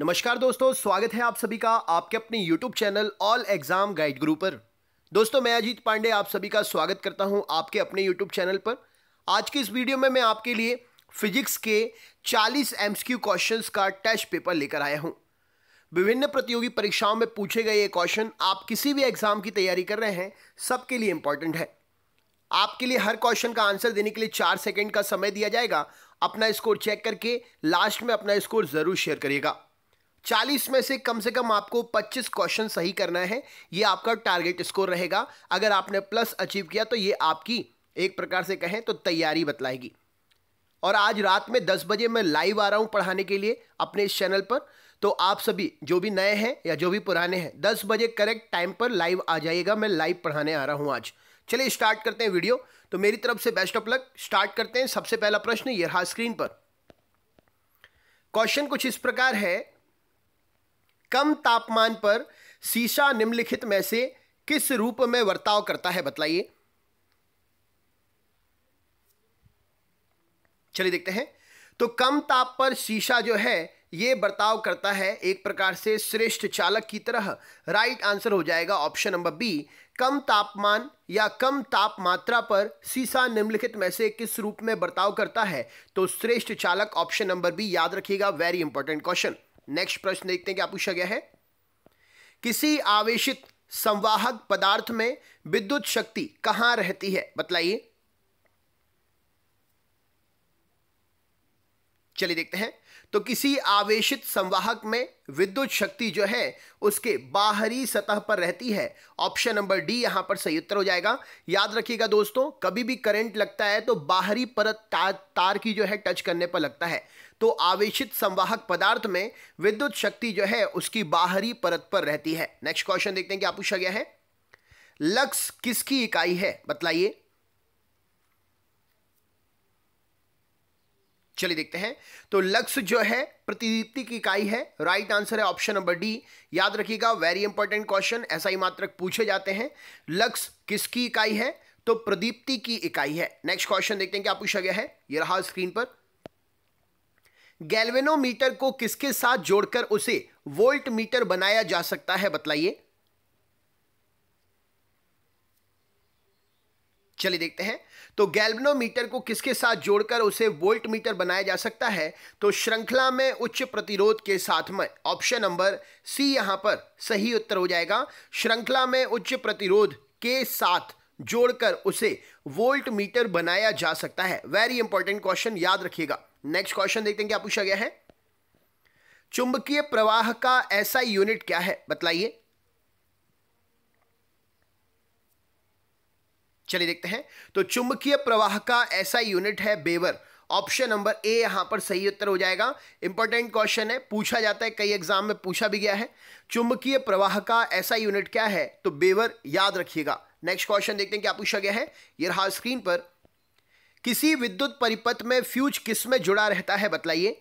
नमस्कार दोस्तों स्वागत है आप सभी का आपके अपने YouTube channel all exam guide group पर दोस्तों मैं अजीत पांडे आप सभी का स्वागत करता हूं आपके अपने YouTube चैनल पर आज की इस वीडियो में मैं आपके लिए फिजिक्स के 40 क्यू क्वेश्चंस का टेस्ट पेपर लेकर आया हूं विभिन्न प्रतियोगी परीक्षाओं में पूछे गए ये क्वेश्चन आप किसी भी एग्जाम की तैयारी कर रहे हैं सबके लिए इंपॉर्टेंट है आपके लिए हर क्वेश्चन का आंसर देने के लिए चार सेकेंड का समय दिया जाएगा अपना स्कोर चेक करके लास्ट में अपना स्कोर ज़रूर शेयर करिएगा 40 में से कम से कम आपको 25 क्वेश्चन सही करना है ये आपका टारगेट स्कोर रहेगा अगर आपने प्लस अचीव किया तो ये आपकी एक प्रकार से कहें तो तैयारी बतलाएगी और आज रात में 10 बजे मैं लाइव आ रहा हूँ पढ़ाने के लिए अपने इस चैनल पर तो आप सभी जो भी नए हैं या जो भी पुराने हैं दस बजे करेक्ट टाइम पर लाइव आ जाइएगा मैं लाइव पढ़ाने आ रहा हूँ आज चलिए स्टार्ट करते हैं वीडियो तो मेरी तरफ से बेस्ट ऑफ लक स्टार्ट करते हैं सबसे पहला प्रश्न ये रहा स्क्रीन पर क्वेश्चन कुछ इस प्रकार है कम तापमान पर शीशा निम्नलिखित में से किस रूप में वर्ताव करता है बतलाइए चलिए देखते हैं तो कम ताप पर शीशा जो है यह बर्ताव करता है एक प्रकार से श्रेष्ठ चालक की तरह राइट आंसर हो जाएगा ऑप्शन नंबर बी कम तापमान या कम ताप मात्रा पर शीशा निम्नलिखित में से किस रूप में बर्ताव करता है तो श्रेष्ठ चालक ऑप्शन नंबर बी याद रखिएगा वेरी इंपॉर्टेंट क्वेश्चन नेक्स्ट प्रश्न देखते हैं क्या पूछा गया है किसी आवेशित संवाहक पदार्थ में विद्युत शक्ति कहां रहती है बतलाइए चलिए देखते हैं तो किसी आवेशित संवाहक में विद्युत शक्ति जो है उसके बाहरी सतह पर रहती है ऑप्शन नंबर डी यहां पर सही उत्तर हो जाएगा याद रखिएगा दोस्तों कभी भी करंट लगता है तो बाहरी परत तार, तार की जो है टच करने पर लगता है तो आवेशित संवाहक पदार्थ में विद्युत शक्ति जो है उसकी बाहरी परत पर रहती है नेक्स्ट क्वेश्चन देखते हैं क्या पूछा गया है लक्स किसकी इकाई है बतलाइए चलिए देखते हैं तो लक्स जो है प्रतिदीप्ति की इकाई है राइट आंसर है ऑप्शन नंबर डी याद रखिएगा वेरी इंपॉर्टेंट क्वेश्चन ऐसा ही मात्रक पूछे जाते हैं लक्स किसकी इकाई है तो प्रदीप्ति की इकाई है नेक्स्ट क्वेश्चन देखते हैं क्या पूछा गया है ये रहा स्क्रीन पर गैल्वेनोमीटर को किसके साथ जोड़कर उसे वोल्ट मीटर बनाया जा सकता है बतलाइए चलिए देखते हैं तो गैल्वेनोमीटर को किसके साथ जोड़कर उसे वोल्ट मीटर बनाया जा सकता है तो श्रृंखला में उच्च प्रतिरोध के साथ में ऑप्शन नंबर सी यहां पर सही उत्तर हो जाएगा श्रृंखला में उच्च प्रतिरोध के साथ जोड़कर उसे वोल्ट मीटर बनाया जा सकता है वेरी इंपॉर्टेंट क्वेश्चन याद रखिएगा नेक्स्ट क्वेश्चन देखते हैं क्या पूछा गया है चुंबकीय प्रवाह का ऐसा यूनिट क्या है बतलाइए चलिए देखते हैं तो चुंबकीय प्रवाह का ऐसा यूनिट है बेवर ऑप्शन नंबर ए यहां पर सही उत्तर हो जाएगा इंपॉर्टेंट क्वेश्चन है पूछा जाता है कई एग्जाम में पूछा भी गया है चुंबकीय प्रवाह का ऐसा यूनिट क्या है तो बेवर याद रखिएगा नेक्स्ट क्वेश्चन देखते हैं क्या पूछा गया है यह रहा स्क्रीन पर किसी विद्युत परिपथ में फ्यूज किस में जुड़ा रहता है बतलाइए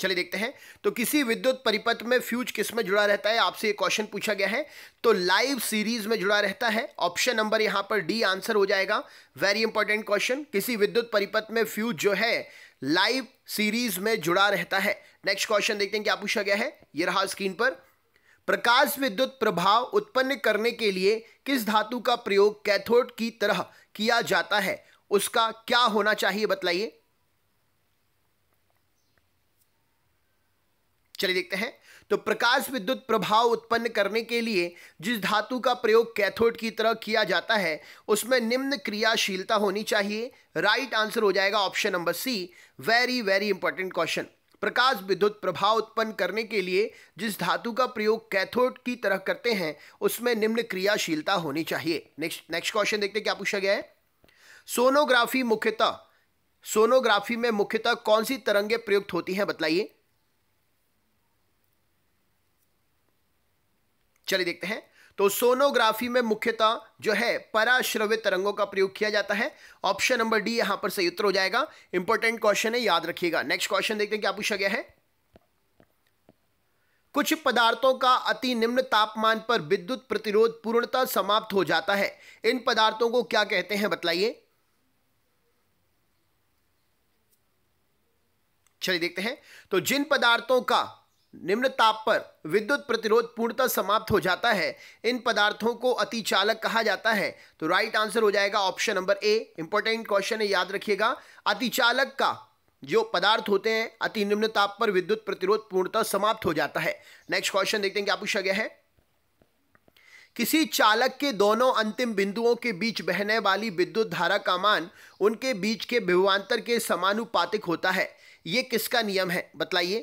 चलिए देखते हैं तो किसी विद्युत परिपथ में फ्यूज किस में जुड़ा रहता है आपसे ये क्वेश्चन पूछा गया है तो लाइव सीरीज में जुड़ा रहता है ऑप्शन नंबर यहां पर डी आंसर हो जाएगा वेरी इंपॉर्टेंट क्वेश्चन किसी विद्युत परिपथ में फ्यूज जो है लाइव सीरीज में जुड़ा रहता है नेक्स्ट क्वेश्चन देखते हैं क्या पूछा गया है यह रहा स्क्रीन पर प्रकाश विद्युत प्रभाव उत्पन्न करने के लिए किस धातु का प्रयोग कैथोड की तरह किया जाता है उसका क्या होना चाहिए बतलाइए चलिए देखते हैं तो प्रकाश विद्युत प्रभाव उत्पन्न करने के लिए जिस धातु का प्रयोग कैथोड की तरह किया जाता है उसमें निम्न क्रियाशीलता होनी चाहिए राइट आंसर हो जाएगा option number C very very important question प्रकाश विद्युत प्रभाव उत्पन्न करने के लिए जिस धातु का प्रयोग कैथोड की तरह करते हैं उसमें निम्न क्रियाशीलता होनी चाहिए नेक्स्ट नेक्स्ट क्वेश्चन देखते हैं क्या पूछा गया है सोनोग्राफी मुख्यतः सोनोग्राफी में मुख्यतः कौन सी तरंगे प्रयुक्त होती हैं बताइए चलिए देखते हैं तो सोनोग्राफी में मुख्यतः जो है पराश्रवित तरंगों का प्रयोग किया जाता है ऑप्शन नंबर डी यहां पर सही उत्तर हो जाएगा इंपॉर्टेंट क्वेश्चन है याद रखिएगा नेक्स्ट क्वेश्चन देखते हैं क्या पूछा गया है कुछ पदार्थों का अति निम्न तापमान पर विद्युत प्रतिरोध पूर्णतः समाप्त हो जाता है इन पदार्थों को क्या कहते हैं बतलाइए चलिए देखते हैं तो जिन पदार्थों का निम्न ताप पर विद्युत प्रतिरोध पूर्णतः समाप्त हो जाता है इन पदार्थों को अति चालक कहा जाता है तो राइट आंसर हो जाएगा option number A important question है याद रखिएगा अति चालक का जो पदार्थ होते हैं अति निम्न ताप पर विद्युत प्रतिरोध पूर्णतः समाप्त हो जाता है नेक्स्ट क्वेश्चन देखते हैं क्या पूछा गया है किसी चालक के दोनों अंतिम बिंदुओं के बीच बहने वाली विद्युत धारा का मान उनके बीच के विभवांतर के समानुपातिक होता है ये किसका नियम है बतलाइए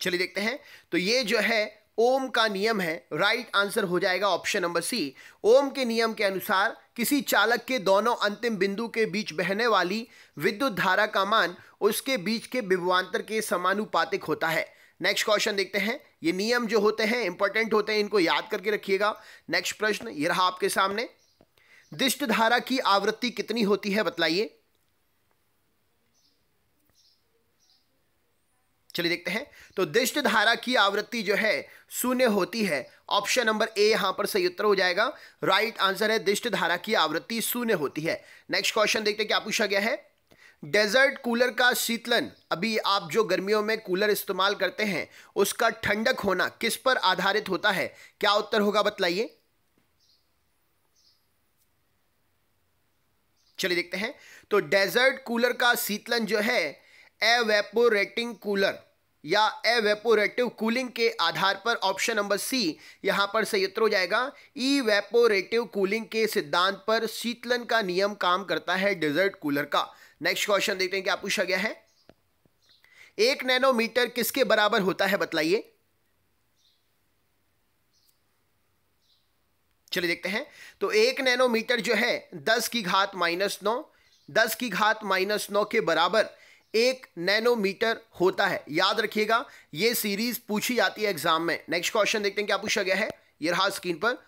चलिए देखते हैं तो ये जो है ओम का नियम है राइट आंसर हो जाएगा ऑप्शन नंबर सी ओम के नियम के अनुसार किसी चालक के दोनों अंतिम बिंदु के बीच बहने वाली विद्युत धारा का मान उसके बीच के विभवांतर के समानुपातिक होता है नेक्स्ट क्वेश्चन देखते हैं ये नियम जो होते हैं इंपॉर्टेंट होते हैं इनको याद करके रखिएगा नेक्स्ट प्रश्न ये रहा आपके सामने दिष्ट धारा की आवृत्ति कितनी होती है बतलाइए चलिए देखते हैं तो दृष्ट धारा की आवृत्ति जो है शून्य होती है ऑप्शन नंबर ए यहां पर सही उत्तर हो जाएगा राइट आंसर है दृष्ट धारा की आवृत्ति शून्य होती है नेक्स्ट क्वेश्चन देखते हैं क्या पूछा गया है डेजर्ट कूलर का शीतलन अभी आप जो गर्मियों में कूलर इस्तेमाल करते हैं उसका ठंडक होना किस पर आधारित होता है क्या उत्तर होगा बतलाइए चलिए देखते हैं तो डेजर्ट कूलर का शीतलन जो है एवेपोरेटिंग कूलर या एवेपोरेटिव कूलिंग के आधार पर ऑप्शन नंबर सी यहां पर सही उत्तर हो जाएगा वेपोरेटिव कूलिंग के सिद्धांत पर शीतलन का नियम काम करता है डेजर्ट कूलर का नेक्स्ट क्वेश्चन देखते हैं क्या पूछा गया है एक नैनोमीटर किसके बराबर होता है बतलाइए चलिए देखते हैं तो एक नैनोमीटर जो है दस की घात माइनस नौ दस की घात माइनस नौ के बराबर एक नैनोमीटर होता है याद रखिएगा ये सीरीज पूछी जाती है एग्जाम में नेक्स्ट क्वेश्चन देखते हैं क्या पूछा गया है ये रहा स्क्रीन पर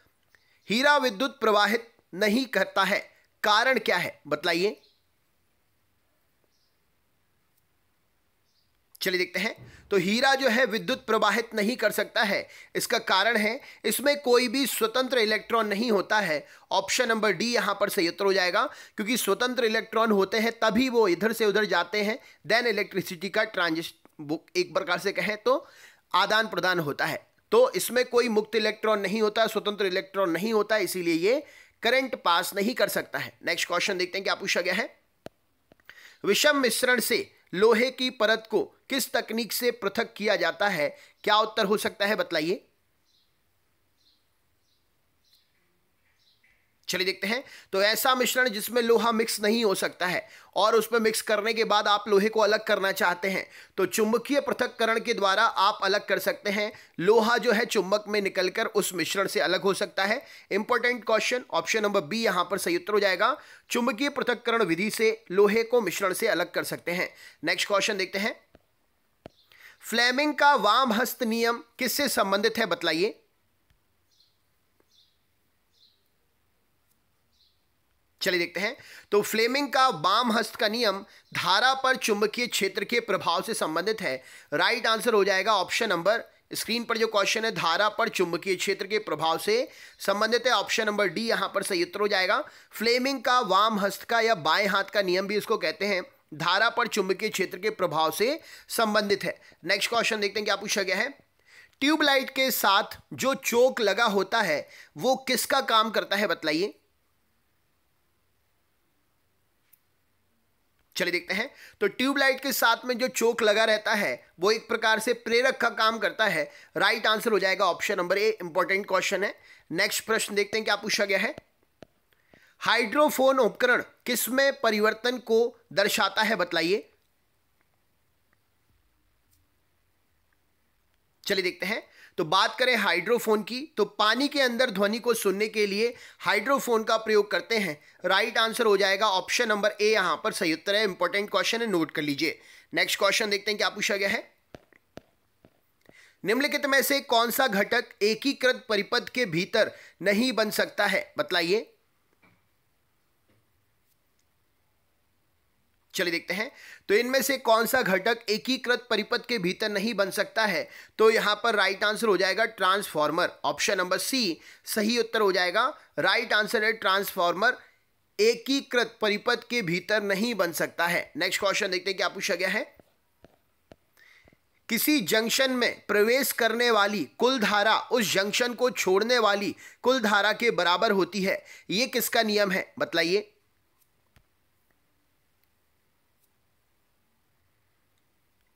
हीरा विद्युत प्रवाहित नहीं करता है कारण क्या है बतलाइए चलिए देखते हैं तो हीरा जो है विद्युत प्रवाहित नहीं कर सकता है इसका कारण है इसमें कोई भी स्वतंत्र इलेक्ट्रॉन नहीं होता है ऑप्शन नंबर डी यहां पर सही उत्तर हो जाएगा क्योंकि स्वतंत्र इलेक्ट्रॉन होते हैं तभी वो इधर से उधर जाते हैं देन इलेक्ट्रिसिटी का ट्रांजिस्ट एक प्रकार से कहें तो आदान प्रदान होता है तो इसमें कोई मुक्त इलेक्ट्रॉन नहीं होता स्वतंत्र इलेक्ट्रॉन नहीं होता इसीलिए ये करंट पास नहीं कर सकता है नेक्स्ट क्वेश्चन देखते हैं क्या पूछा गया है विषम मिश्रण से लोहे की परत को किस तकनीक से पृथक किया जाता है क्या उत्तर हो सकता है बतलाइए चलिए देखते हैं तो ऐसा मिश्रण जिसमें लोहा मिक्स नहीं हो सकता है और उसमें मिक्स करने के बाद आप लोहे को अलग करना चाहते हैं तो चुंबकीय पृथककरण के द्वारा आप अलग कर सकते हैं लोहा जो है चुंबक में निकलकर उस मिश्रण से अलग हो सकता है important question option number B यहां पर सही उत्तर हो जाएगा चुंबकीय पृथककरण विधि से लोहे को मिश्रण से अलग कर सकते हैं नेक्स्ट क्वेश्चन देखते हैं फ्लेमिंग का वाम हस्त नियम किससे संबंधित है बतलाइए चलिए देखते हैं तो फ्लेमिंग का वाम हस्त का नियम धारा पर चुंबकीय क्षेत्र के प्रभाव से संबंधित है राइट आंसर हो जाएगा ऑप्शन नंबर स्क्रीन पर जो क्वेश्चन है धारा पर चुंबकीय क्षेत्र के प्रभाव से संबंधित है ऑप्शन नंबर डी यहां पर सही उत्तर हो जाएगा फ्लेमिंग का वाम हस्त का या बाएं हाथ का नियम भी इसको कहते हैं धारा पर चुंबकीय क्षेत्र के प्रभाव से संबंधित है नेक्स्ट क्वेश्चन देखते हैं क्या पूछा गया है ट्यूबलाइट के साथ जो चोक लगा होता है वो किसका काम करता है बतलाइए चलिए देखते हैं तो ट्यूबलाइट के साथ में जो चोक लगा रहता है वो एक प्रकार से प्रेरक का काम करता है राइट आंसर हो जाएगा option number A important question है नेक्स्ट प्रश्न देखते हैं क्या पूछा गया है हाइड्रोफोन उपकरण किसमें परिवर्तन को दर्शाता है बतलाइए चलिए देखते हैं तो बात करें हाइड्रोफोन की तो पानी के अंदर ध्वनि को सुनने के लिए हाइड्रोफोन का प्रयोग करते हैं राइट आंसर हो जाएगा ऑप्शन नंबर ए यहां पर सही उत्तर है इंपॉर्टेंट क्वेश्चन है नोट कर लीजिए नेक्स्ट क्वेश्चन देखते हैं क्या पूछा गया है निम्नलिखित में से कौन सा घटक एकीकृत परिपथ के भीतर नहीं बन सकता है बतलाइए चलिए देखते हैं तो इनमें से कौन सा घटक एकीकृत परिपथ के भीतर नहीं बन सकता है तो यहां पर राइट आंसर हो जाएगा ट्रांसफॉर्मर ऑप्शन नंबर सी सही उत्तर हो जाएगा राइट आंसर है ट्रांसफॉर्मर एकीकृत परिपथ के भीतर नहीं बन सकता है नेक्स्ट क्वेश्चन देखते हैं क्या पूछा गया है किसी जंक्शन में प्रवेश करने वाली कुल धारा उस जंक्शन को छोड़ने वाली कुल धारा के बराबर होती है यह किसका नियम है बतलाइए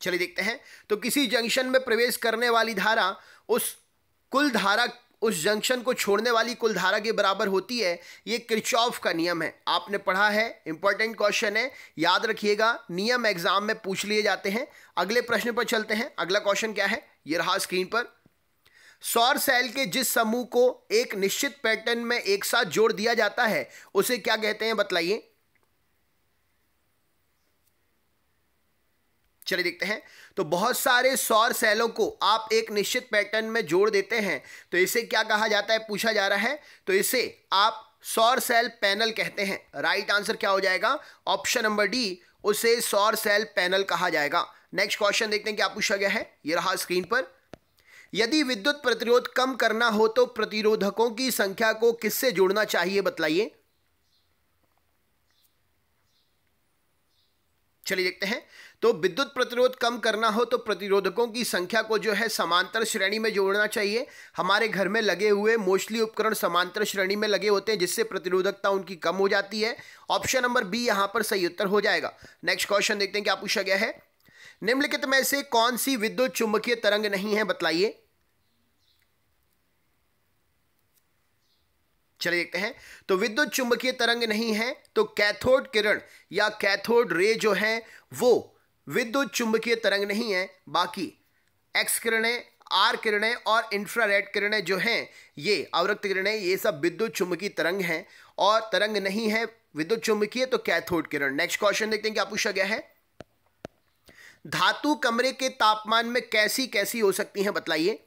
चलिए देखते हैं तो किसी जंक्शन में प्रवेश करने वाली धारा उस कुल धारा उस जंक्शन को छोड़ने वाली कुल धारा के बराबर होती है ये क्रिचॉफ का नियम है आपने पढ़ा है इंपॉर्टेंट क्वेश्चन है याद रखिएगा नियम एग्जाम में पूछ लिए जाते हैं अगले प्रश्न पर चलते हैं अगला क्वेश्चन क्या है ये रहा स्क्रीन पर सौर सेल के जिस समूह को एक निश्चित पैटर्न में एक साथ जोड़ दिया जाता है उसे क्या कहते हैं बतलाइए चलिए देखते हैं तो बहुत सारे सौर सेलों को आप एक निश्चित पैटर्न में जोड़ देते हैं तो इसे क्या कहा जाता है पूछा जा रहा है तो इसे आप सौर सेल पैनल कहते हैं राइट आंसर क्या हो जाएगा ऑप्शन नंबर डी उसे सौर सेल पैनल कहा जाएगा नेक्स्ट क्वेश्चन देखते हैं क्या पूछा गया है ये रहा स्क्रीन पर यदि विद्युत प्रतिरोध कम करना हो तो प्रतिरोधकों की संख्या को किससे जोड़ना चाहिए बतलाइए चलिए देखते हैं तो विद्युत प्रतिरोध कम करना हो तो प्रतिरोधकों की संख्या को जो है समांतर श्रेणी में जोड़ना चाहिए हमारे घर में लगे हुए मोस्टली उपकरण समांतर श्रेणी में लगे होते हैं जिससे प्रतिरोधकता उनकी कम हो जाती है ऑप्शन नंबर बी यहां पर सही उत्तर हो जाएगा नेक्स्ट क्वेश्चन देखते हैं क्या पूछा गया है निम्नलिखित में से कौन सी विद्युत चुंबकीय तरंग नहीं है बतलाइए चले देखते हैं तो विद्युत चुंबकीय तरंग नहीं है तो कैथोड किरण या कैथोड रे जो है वो विद्युत चुंबकीय तरंग नहीं है बाकी एक्स किरणें आर किरणें और इंफ्रारेड किरणें जो हैं ये अवरक्त किरणें ये सब विद्युत चुंबकीय तरंग हैं और तरंग नहीं है विद्युत चुंबकीय तो कैथोड किरण नेक्स्ट क्वेश्चन देखते हैं क्या पूछा गया है धातु कमरे के तापमान में कैसी कैसी हो सकती हैं बतलाइए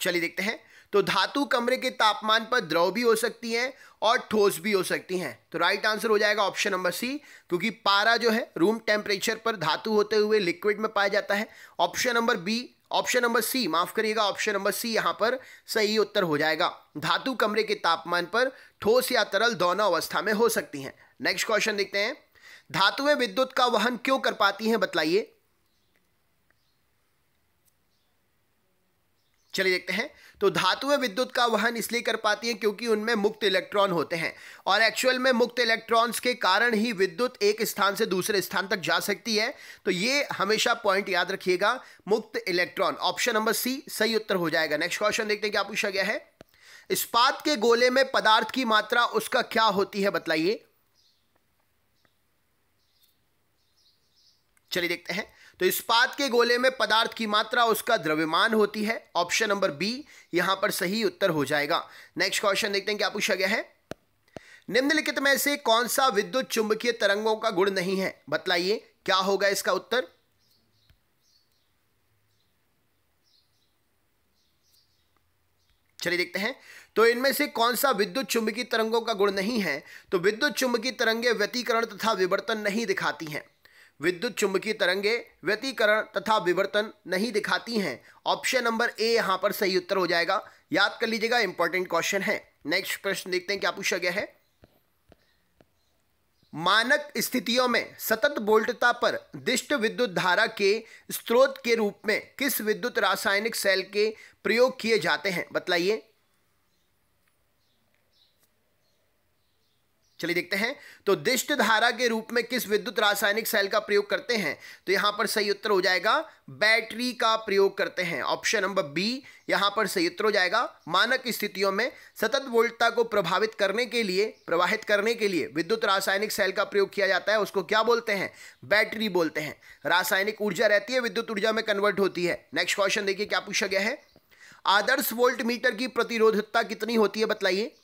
चलिए देखते हैं तो धातु कमरे के तापमान पर द्रव भी हो सकती है और ठोस भी हो सकती हैं तो राइट आंसर हो जाएगा ऑप्शन नंबर सी क्योंकि पारा जो है रूम टेम्परेचर पर धातु होते हुए लिक्विड में पाया जाता है option number B option number C माफ करिएगा ऑप्शन नंबर सी यहां पर सही उत्तर हो जाएगा धातु कमरे के तापमान पर ठोस या तरल दोनों अवस्था में हो सकती हैं नेक्स्ट क्वेश्चन देखते हैं धातुएं विद्युत का वहन क्यों कर पाती हैं बतलाइए चलिए देखते हैं तो धातुएं विद्युत का वहन इसलिए कर पाती हैं क्योंकि उनमें मुक्त इलेक्ट्रॉन होते हैं और एक्चुअल में मुक्त इलेक्ट्रॉन्स के कारण ही विद्युत एक स्थान से दूसरे स्थान तक जा सकती है तो ये हमेशा पॉइंट याद रखिएगा मुक्त इलेक्ट्रॉन ऑप्शन नंबर सी सही उत्तर हो जाएगा नेक्स्ट क्वेश्चन देखते हैं क्या पूछा गया है इस्पात के गोले में पदार्थ की मात्रा उसका क्या होती है बतलाइए चलिए देखते हैं तो इस्पात के गोले में पदार्थ की मात्रा उसका द्रव्यमान होती है ऑप्शन नंबर बी यहां पर सही उत्तर हो जाएगा नेक्स्ट क्वेश्चन देखते हैं क्या पूछा गया है निम्नलिखित में से कौन सा विद्युत चुंबकीय तरंगों का गुण नहीं है बतलाइए क्या होगा इसका उत्तर चलिए देखते हैं तो इनमें से कौन सा विद्युत चुंबकीय तरंगों का गुण नहीं है तो विद्युत चुंबकीय तरंगे व्यतीकरण तथा विवर्तन नहीं दिखाती हैं विद्युत चुंबकीय तरंगे व्यतीकरण तथा विवर्तन नहीं दिखाती हैं ऑप्शन नंबर ए यहां पर सही उत्तर हो जाएगा याद कर लीजिएगा इंपॉर्टेंट क्वेश्चन है नेक्स्ट प्रश्न देखते हैं क्या पूछा गया है मानक स्थितियों में सतत बोल्टता पर दिष्ट विद्युत धारा के स्रोत के रूप में किस विद्युत रासायनिक सेल के प्रयोग किए जाते हैं बतलाइए चलिए देखते हैं तो दिष्ट धारा के रूप में किस विद्युत रासायनिक सेल का प्रयोग करते हैं तो यहां पर सही उत्तर हो जाएगा बैटरी का प्रयोग करते हैं ऑप्शन नंबर बी यहां पर सही उत्तर हो जाएगा मानक स्थितियों में सतत वोल्टता को प्रभावित करने के लिए प्रवाहित करने के लिए विद्युत रासायनिक सेल का प्रयोग किया जाता है उसको क्या बोलते हैं बैटरी बोलते हैं रासायनिक ऊर्जा रहती है विद्युत ऊर्जा में कन्वर्ट होती है नेक्स्ट क्वेश्चन देखिए क्या पूछा गया है आदर्श वोल्ट मीटर की प्रतिरोधकता कितनी होती है बताइए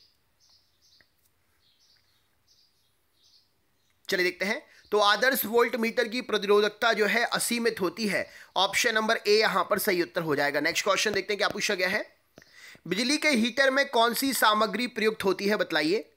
चलिए देखते हैं तो आदर्श वोल्ट मीटर की प्रतिरोधकता जो है असीमित होती है ऑप्शन नंबर ए यहां पर सही उत्तर हो जाएगा नेक्स्ट क्वेश्चन देखते हैं क्या पूछा गया है बिजली के हीटर में कौन सी सामग्री प्रयुक्त होती है बतलाइए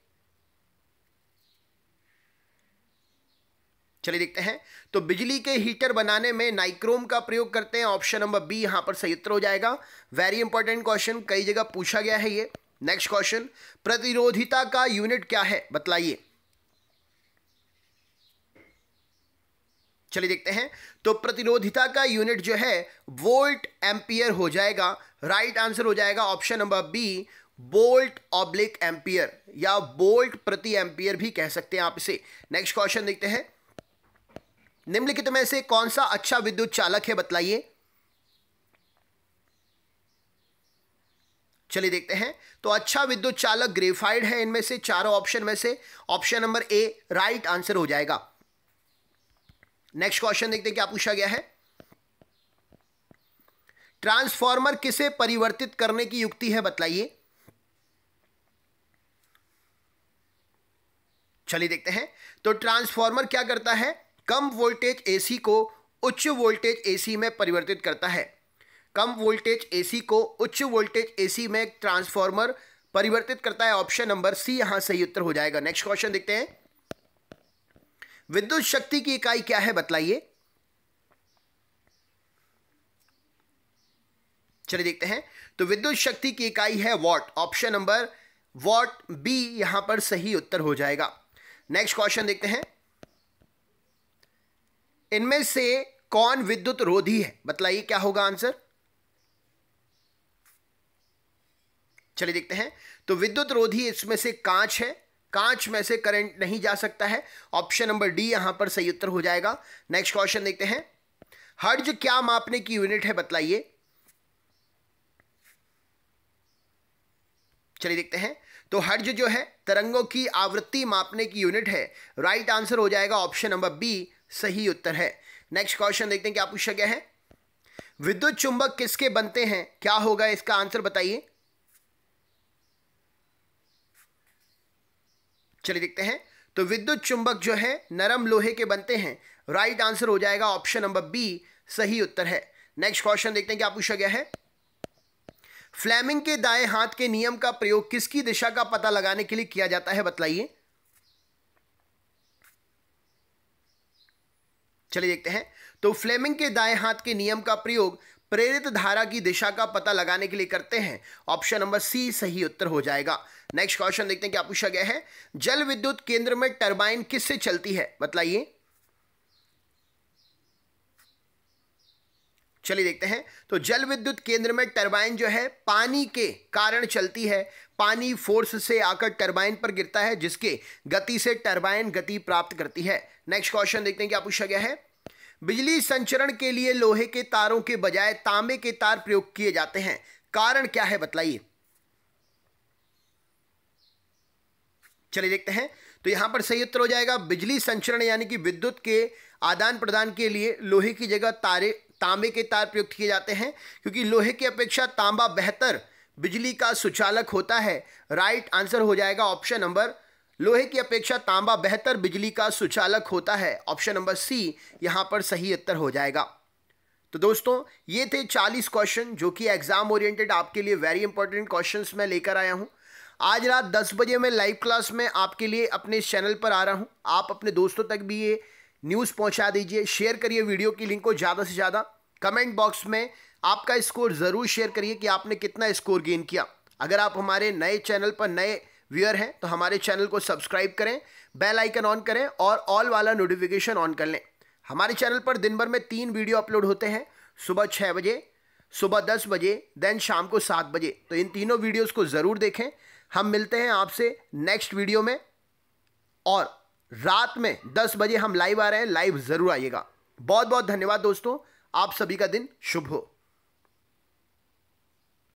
चलिए देखते हैं तो बिजली के हीटर बनाने में नाइक्रोम का प्रयोग करते हैं ऑप्शन नंबर बी यहां पर सही उत्तर हो जाएगा वेरी इंपॉर्टेंट क्वेश्चन कई जगह पूछा गया है ये नेक्स्ट क्वेश्चन प्रतिरोधिता का यूनिट क्या है बतलाइए चलिए देखते हैं तो प्रतिरोधिता का यूनिट जो है वोल्ट एम्पियर हो जाएगा राइट आंसर हो जाएगा option number B volt oblique ampere या बोल्ट प्रति एम्पियर भी कह सकते हैं आप इसे नेक्स्ट क्वेश्चन देखते हैं निम्नलिखित में से कौन सा अच्छा विद्युत चालक है बतलाइए चलिए देखते हैं तो अच्छा विद्युत चालक ग्रेफाइड है इनमें से चारों ऑप्शन में से option number A right answer हो जाएगा नेक्स्ट क्वेश्चन देखते क्या पूछा गया है ट्रांसफॉर्मर किसे परिवर्तित करने की युक्ति है बतलाइए चलिए देखते हैं तो ट्रांसफॉर्मर क्या करता है कम वोल्टेज एसी को उच्च वोल्टेज एसी में परिवर्तित करता है कम वोल्टेज एसी को उच्च वोल्टेज एसी में ट्रांसफॉर्मर परिवर्तित करता है ऑप्शन नंबर सी यहां सही उत्तर हो जाएगा नेक्स्ट क्वेश्चन देखते हैं विद्युत शक्ति की इकाई क्या है बतलाइए चलिए देखते हैं तो विद्युत शक्ति की इकाई है watt option number watt B यहां पर सही उत्तर हो जाएगा नेक्स्ट क्वेश्चन देखते हैं इनमें से कौन विद्युत रोधी है बतलाइए क्या होगा आंसर चलिए देखते हैं तो विद्युत रोधी इसमें से कांच है कांच में से करंट नहीं जा सकता है ऑप्शन नंबर डी यहां पर सही उत्तर हो जाएगा नेक्स्ट क्वेश्चन देखते हैं हर्ज क्या मापने की यूनिट है बतलाइए चलिए देखते हैं तो हर्ज जो है तरंगों की आवृत्ति मापने की यूनिट है राइट right आंसर हो जाएगा ऑप्शन नंबर बी सही उत्तर है नेक्स्ट क्वेश्चन देखते हैं क्या पूछा गया है विद्युत चुंबक किसके बनते हैं क्या होगा इसका आंसर बताइए चलिए देखते हैं तो विद्युत चुंबक जो है नरम लोहे के बनते हैं राइट आंसर हो जाएगा ऑप्शन नंबर बी सही उत्तर है नेक्स्ट क्वेश्चन देखते हैं क्या पूछा गया है फ्लैमिंग के दाएं हाथ के नियम का प्रयोग किसकी दिशा का पता लगाने के लिए किया जाता है बतलाइए चलिए देखते हैं तो फ्लेमिंग के दाएं हाथ के नियम का प्रयोग प्रेरित धारा की दिशा का पता लगाने के लिए करते हैं ऑप्शन नंबर सी सही उत्तर हो जाएगा नेक्स्ट क्वेश्चन देखते हैं क्या पूछा गया है जल विद्युत केंद्र में टर्बाइन किससे चलती है बतलाइए चलिए देखते हैं तो जल विद्युत केंद्र में टरबाइन जो है पानी के कारण चलती है पानी फोर्स से आकर टरबाइन पर गिरता है जिसके गति से टरबाइन गति प्राप्त करती है नेक्स्ट क्वेश्चन देखते हैं क्या पूछा गया है बिजली संचरण के लिए लोहे के तारों के बजाय तांबे के तार प्रयोग किए जाते हैं कारण क्या है बतलाइए चलिए देखते हैं तो यहां पर सही उत्तर हो जाएगा बिजली संचरण यानी कि विद्युत के आदान प्रदान के लिए लोहे की जगह तारे तांबे के तार प्रयुक्त किए जाते हैं क्योंकि लोहे की अपेक्षा तांबा बेहतर बिजली का सुचालक होता है राइट आंसर हो जाएगा ऑप्शन नंबर लोहे की अपेक्षा तांबा बेहतर बिजली का सुचालक होता है ऑप्शन नंबर सी यहां पर सही उत्तर हो जाएगा तो दोस्तों ये थे 40 क्वेश्चन जो कि एग्जाम ओरिएंटेड आपके लिए वेरी इंपॉर्टेंट क्वेश्चंस मैं लेकर आया हूं आज रात 10 बजे मैं लाइव क्लास में आपके लिए अपने चैनल पर आ रहा हूं आप अपने दोस्तों तक भी ये न्यूज़ पहुंचा दीजिए शेयर करिए वीडियो की लिंक को ज़्यादा से ज़्यादा कमेंट बॉक्स में आपका स्कोर ज़रूर शेयर करिए कि आपने कितना स्कोर गेन किया अगर आप हमारे नए चैनल पर नए व्यूअर हैं तो हमारे चैनल को सब्सक्राइब करें बेल आइकन ऑन करें और ऑल वाला नोटिफिकेशन ऑन कर लें हमारे चैनल पर दिन भर में तीन वीडियो अपलोड होते हैं सुबह छः बजे सुबह दस बजे देन शाम को सात बजे तो इन तीनों वीडियोज़ को ज़रूर देखें हम मिलते हैं आपसे नेक्स्ट वीडियो में और रात में दस बजे हम लाइव आ रहे हैं लाइव ज़रूर आइएगा बहुत बहुत धन्यवाद दोस्तों आप सभी का दिन शुभ हो